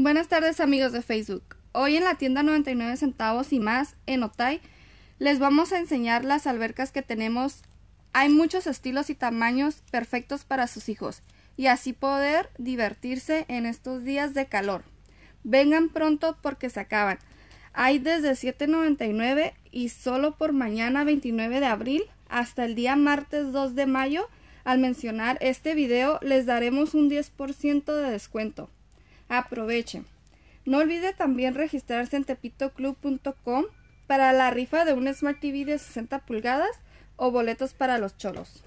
Buenas tardes amigos de Facebook. Hoy en la tienda 99 centavos y más en Otay les vamos a enseñar las albercas que tenemos. Hay muchos estilos y tamaños perfectos para sus hijos y así poder divertirse en estos días de calor. Vengan pronto porque se acaban. Hay desde 7.99 y solo por mañana 29 de abril hasta el día martes 2 de mayo. Al mencionar este video les daremos un 10% de descuento. Aproveche. No olvide también registrarse en tepitoclub.com para la rifa de un Smart TV de 60 pulgadas o boletos para los cholos.